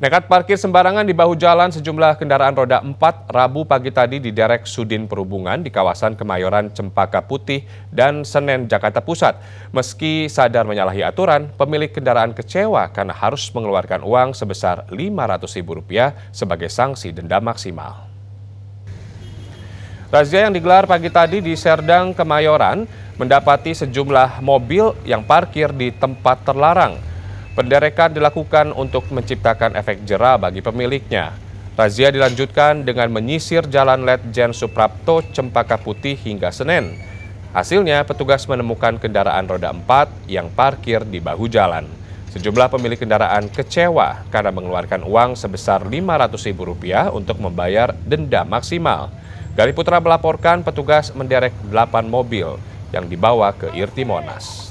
Nekat parkir sembarangan di bahu jalan sejumlah kendaraan roda 4 Rabu pagi tadi di derek Sudin Perhubungan di kawasan Kemayoran Cempaka Putih dan Senen, Jakarta Pusat. Meski sadar menyalahi aturan, pemilik kendaraan kecewa karena harus mengeluarkan uang sebesar Rp500.000 sebagai sanksi denda maksimal. Razia yang digelar pagi tadi di Serdang, Kemayoran mendapati sejumlah mobil yang parkir di tempat terlarang. Penderekan dilakukan untuk menciptakan efek jerah bagi pemiliknya. Razia dilanjutkan dengan menyisir jalan Letjen Suprapto Cempaka Putih hingga Senin. Hasilnya, petugas menemukan kendaraan roda 4 yang parkir di bahu jalan. Sejumlah pemilik kendaraan kecewa karena mengeluarkan uang sebesar Rp500.000 untuk membayar denda maksimal. Gali Putra melaporkan petugas menderek 8 mobil yang dibawa ke Irti Monas.